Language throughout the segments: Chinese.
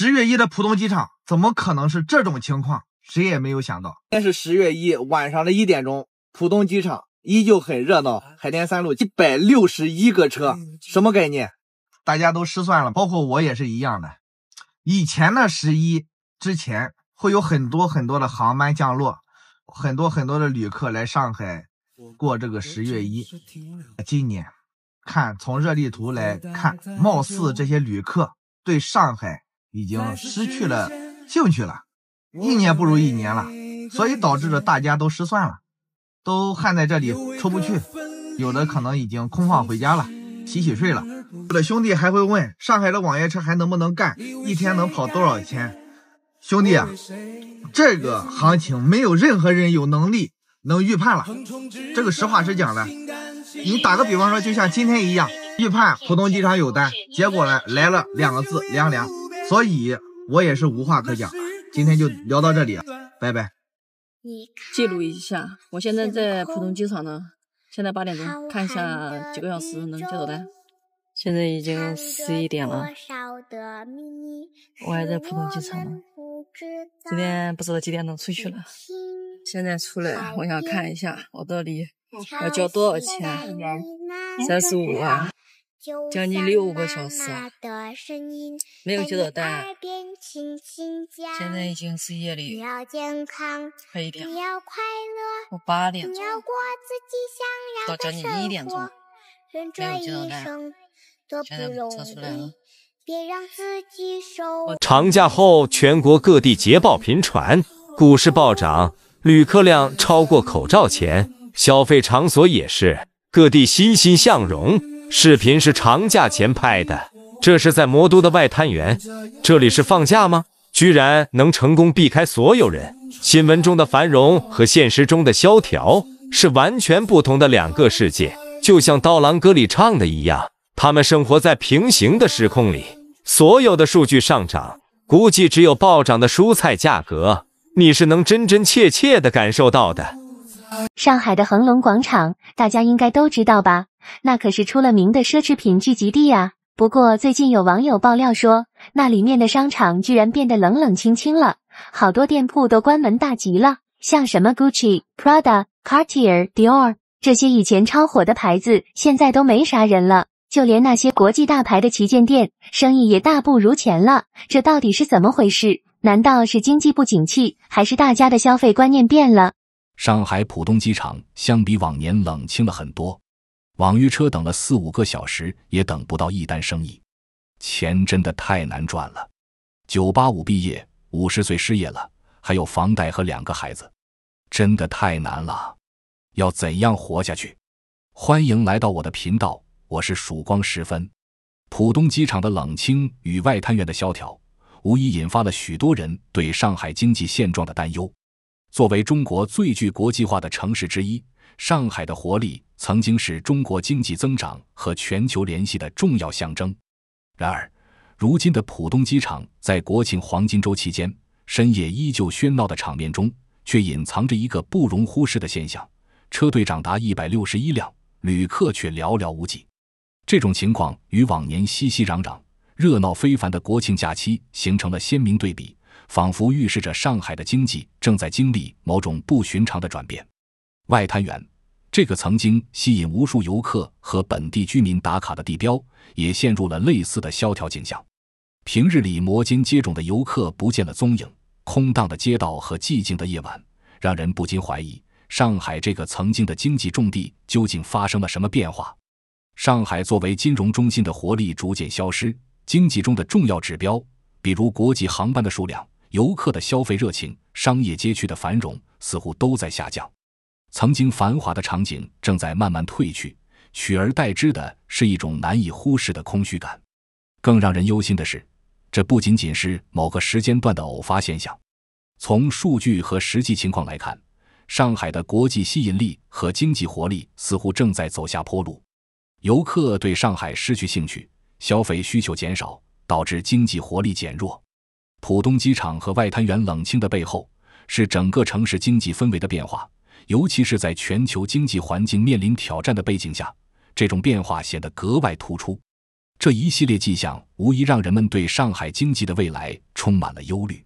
十月一的浦东机场怎么可能是这种情况？谁也没有想到。但是十月一晚上的一点钟，浦东机场依旧很热闹。海天三路一百六十一个车，什么概念？大家都失算了，包括我也是一样的。以前的十一之前会有很多很多的航班降落，很多很多的旅客来上海过这个十月一。今年看从热力图来看，貌似这些旅客对上海。已经失去了兴趣了，一年不如一年了，所以导致着大家都失算了，都焊在这里出不去，有的可能已经空放回家了，洗洗睡了。有的兄弟还会问上海的网约车还能不能干，一天能跑多少钱？兄弟啊，这个行情没有任何人有能力能预判了，这个实话实讲的。你打个比方说，就像今天一样，预判浦东机场有单，结果呢来了两个字：凉凉。所以，我也是无话可讲。今天就聊到这里拜拜。记录一下，我现在在浦东机场呢。现在八点钟，看一下几个小时能接到单。现在已经十一点了。我还在浦东机场呢。今天不知道几点能出去了。现在出来，我想看一下我到底要交多少钱。三十五啊。将近六个小时，没有接到单。现在已经是夜里，快点。我八点钟，到将近一点钟，没有接到单。现在查出来了。长假后，全国各地捷报频传，股市暴涨，旅客量超过口罩前，消费场所也是各地欣欣向荣。视频是长假前拍的，这是在魔都的外滩源，这里是放假吗？居然能成功避开所有人。新闻中的繁荣和现实中的萧条是完全不同的两个世界，就像刀郎歌里唱的一样，他们生活在平行的时空里。所有的数据上涨，估计只有暴涨的蔬菜价格，你是能真真切切的感受到的。上海的恒隆广场，大家应该都知道吧？那可是出了名的奢侈品聚集地呀。不过最近有网友爆料说，那里面的商场居然变得冷冷清清了，好多店铺都关门大吉了。像什么 Gucci、Prada、Cartier、Dior 这些以前超火的牌子，现在都没啥人了。就连那些国际大牌的旗舰店，生意也大不如前了。这到底是怎么回事？难道是经济不景气，还是大家的消费观念变了？上海浦东机场相比往年冷清了很多。网约车等了四五个小时，也等不到一单生意，钱真的太难赚了。985毕业，五十岁失业了，还有房贷和两个孩子，真的太难了。要怎样活下去？欢迎来到我的频道，我是曙光时分。浦东机场的冷清与外滩源的萧条，无疑引发了许多人对上海经济现状的担忧。作为中国最具国际化的城市之一，上海的活力。曾经是中国经济增长和全球联系的重要象征，然而，如今的浦东机场在国庆黄金周期间深夜依旧喧闹的场面中，却隐藏着一个不容忽视的现象：车队长达一百六十一辆，旅客却寥寥无几。这种情况与往年熙熙攘攘、热闹非凡的国庆假期形成了鲜明对比，仿佛预示着上海的经济正在经历某种不寻常的转变。外滩源。这个曾经吸引无数游客和本地居民打卡的地标，也陷入了类似的萧条景象。平日里摩肩接踵的游客不见了踪影，空荡的街道和寂静的夜晚，让人不禁怀疑上海这个曾经的经济重地究竟发生了什么变化。上海作为金融中心的活力逐渐消失，经济中的重要指标，比如国际航班的数量、游客的消费热情、商业街区的繁荣，似乎都在下降。曾经繁华的场景正在慢慢褪去，取而代之的是一种难以忽视的空虚感。更让人忧心的是，这不仅仅是某个时间段的偶发现象。从数据和实际情况来看，上海的国际吸引力和经济活力似乎正在走下坡路。游客对上海失去兴趣，消费需求减少，导致经济活力减弱。浦东机场和外滩源冷清的背后，是整个城市经济氛围的变化。尤其是在全球经济环境面临挑战的背景下，这种变化显得格外突出。这一系列迹象无疑让人们对上海经济的未来充满了忧虑。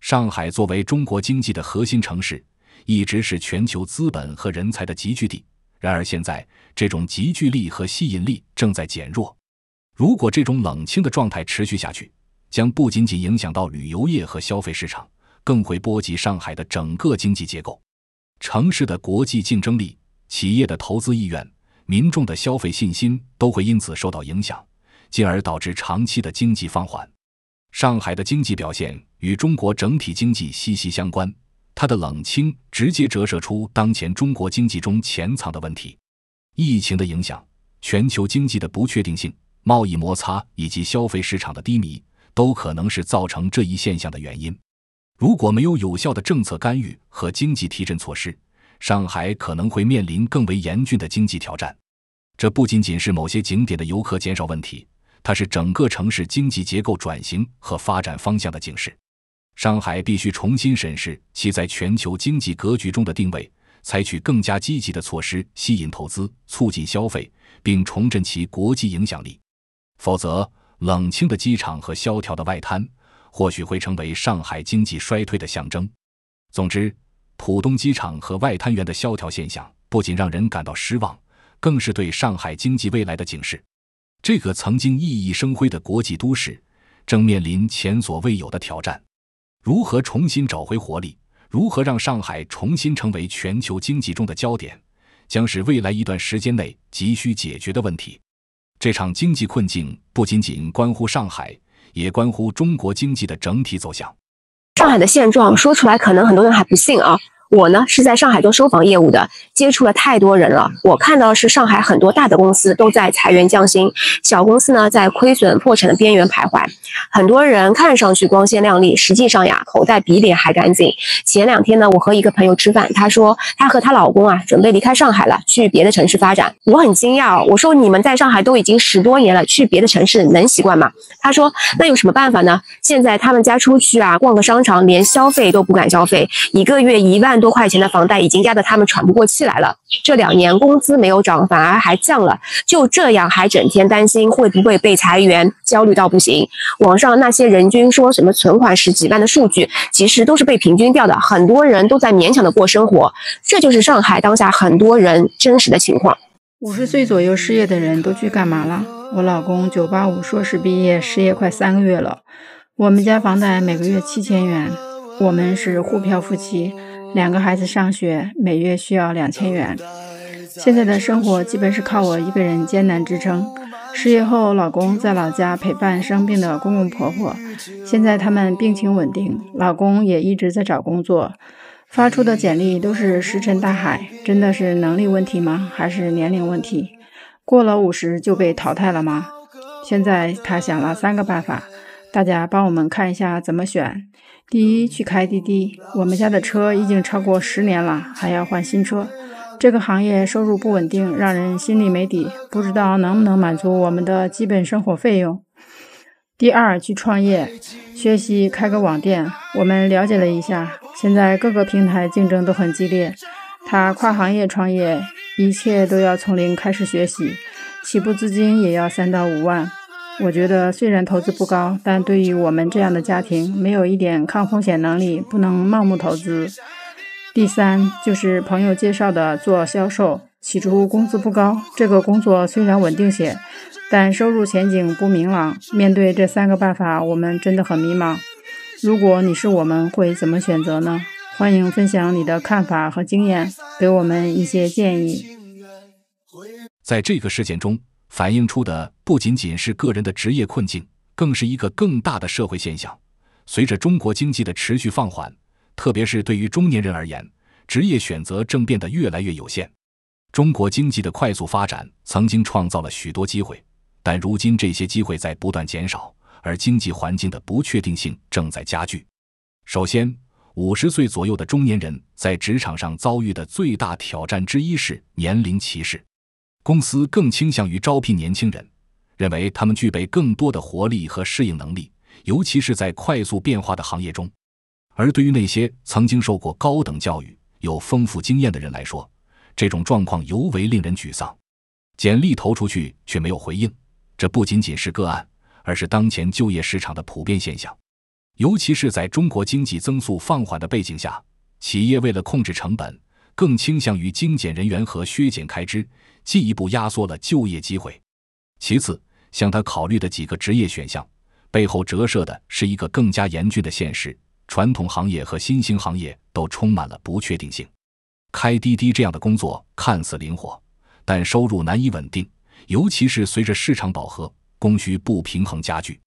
上海作为中国经济的核心城市，一直是全球资本和人才的集聚地。然而，现在这种集聚力和吸引力正在减弱。如果这种冷清的状态持续下去，将不仅仅影响到旅游业和消费市场，更会波及上海的整个经济结构。城市的国际竞争力、企业的投资意愿、民众的消费信心都会因此受到影响，进而导致长期的经济放缓。上海的经济表现与中国整体经济息息相关，它的冷清直接折射出当前中国经济中潜藏的问题。疫情的影响、全球经济的不确定性、贸易摩擦以及消费市场的低迷，都可能是造成这一现象的原因。如果没有有效的政策干预和经济提振措施，上海可能会面临更为严峻的经济挑战。这不仅仅是某些景点的游客减少问题，它是整个城市经济结构转型和发展方向的警示。上海必须重新审视其在全球经济格局中的定位，采取更加积极的措施吸引投资、促进消费，并重振其国际影响力。否则，冷清的机场和萧条的外滩。或许会成为上海经济衰退的象征。总之，浦东机场和外滩源的萧条现象不仅让人感到失望，更是对上海经济未来的警示。这个曾经熠熠生辉的国际都市，正面临前所未有的挑战。如何重新找回活力，如何让上海重新成为全球经济中的焦点，将是未来一段时间内急需解决的问题。这场经济困境不仅仅关乎上海。也关乎中国经济的整体走向。上海的现状说出来，可能很多人还不信啊。我呢是在上海做收房业务的，接触了太多人了。我看到是上海很多大的公司都在裁员降薪，小公司呢在亏损破产的边缘徘徊。很多人看上去光鲜亮丽，实际上呀，口袋比脸还干净。前两天呢，我和一个朋友吃饭，她说她和她老公啊准备离开上海了，去别的城市发展。我很惊讶我说你们在上海都已经十多年了，去别的城市能习惯吗？她说那有什么办法呢？现在他们家出去啊逛个商场，连消费都不敢消费，一个月一万。多块钱的房贷已经压得他们喘不过气来了。这两年工资没有涨，反而还降了。就这样还整天担心会不会被裁员，焦虑到不行。网上那些人均说什么存款十几万的数据，其实都是被平均掉的。很多人都在勉强的过生活，这就是上海当下很多人真实的情况。五十岁左右失业的人都去干嘛了？我老公九八五硕士毕业，失业快三个月了。我们家房贷每个月七千元，我们是沪漂夫妻。两个孩子上学，每月需要两千元。现在的生活基本是靠我一个人艰难支撑。失业后，老公在老家陪伴生病的公公婆婆。现在他们病情稳定，老公也一直在找工作。发出的简历都是石沉大海，真的是能力问题吗？还是年龄问题？过了五十就被淘汰了吗？现在他想了三个办法。大家帮我们看一下怎么选。第一，去开滴滴，我们家的车已经超过十年了，还要换新车，这个行业收入不稳定，让人心里没底，不知道能不能满足我们的基本生活费用。第二，去创业，学习开个网店，我们了解了一下，现在各个平台竞争都很激烈，他跨行业创业，一切都要从零开始学习，起步资金也要三到五万。我觉得虽然投资不高，但对于我们这样的家庭，没有一点抗风险能力，不能盲目投资。第三就是朋友介绍的做销售，起初工资不高，这个工作虽然稳定些，但收入前景不明朗。面对这三个办法，我们真的很迷茫。如果你是我们，会怎么选择呢？欢迎分享你的看法和经验，给我们一些建议。在这个事件中。反映出的不仅仅是个人的职业困境，更是一个更大的社会现象。随着中国经济的持续放缓，特别是对于中年人而言，职业选择正变得越来越有限。中国经济的快速发展曾经创造了许多机会，但如今这些机会在不断减少，而经济环境的不确定性正在加剧。首先，五十岁左右的中年人在职场上遭遇的最大挑战之一是年龄歧视。公司更倾向于招聘年轻人，认为他们具备更多的活力和适应能力，尤其是在快速变化的行业中。而对于那些曾经受过高等教育、有丰富经验的人来说，这种状况尤为令人沮丧。简历投出去却没有回应，这不仅仅是个案，而是当前就业市场的普遍现象。尤其是在中国经济增速放缓的背景下，企业为了控制成本。更倾向于精简人员和削减开支，进一步压缩了就业机会。其次，像他考虑的几个职业选项，背后折射的是一个更加严峻的现实：传统行业和新兴行业都充满了不确定性。开滴滴这样的工作看似灵活，但收入难以稳定，尤其是随着市场饱和，供需不平衡加剧。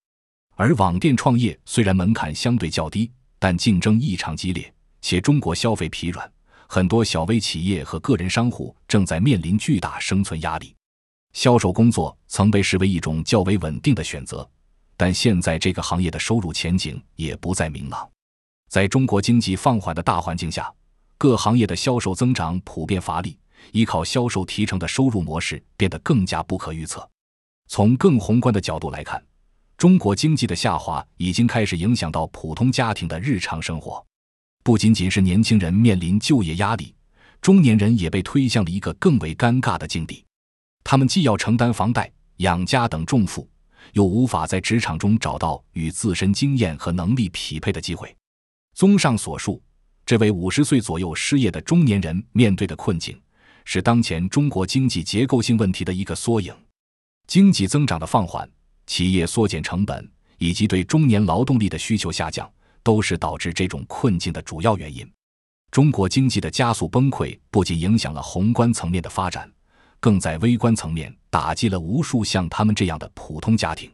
而网店创业虽然门槛相对较低，但竞争异常激烈，且中国消费疲软。很多小微企业和个人商户正在面临巨大生存压力。销售工作曾被视为一种较为稳定的选择，但现在这个行业的收入前景也不再明朗。在中国经济放缓的大环境下，各行业的销售增长普遍乏力，依靠销售提成的收入模式变得更加不可预测。从更宏观的角度来看，中国经济的下滑已经开始影响到普通家庭的日常生活。不仅仅是年轻人面临就业压力，中年人也被推向了一个更为尴尬的境地。他们既要承担房贷、养家等重负，又无法在职场中找到与自身经验和能力匹配的机会。综上所述，这位五十岁左右失业的中年人面对的困境，是当前中国经济结构性问题的一个缩影。经济增长的放缓、企业缩减成本以及对中年劳动力的需求下降。都是导致这种困境的主要原因。中国经济的加速崩溃，不仅影响了宏观层面的发展，更在微观层面打击了无数像他们这样的普通家庭。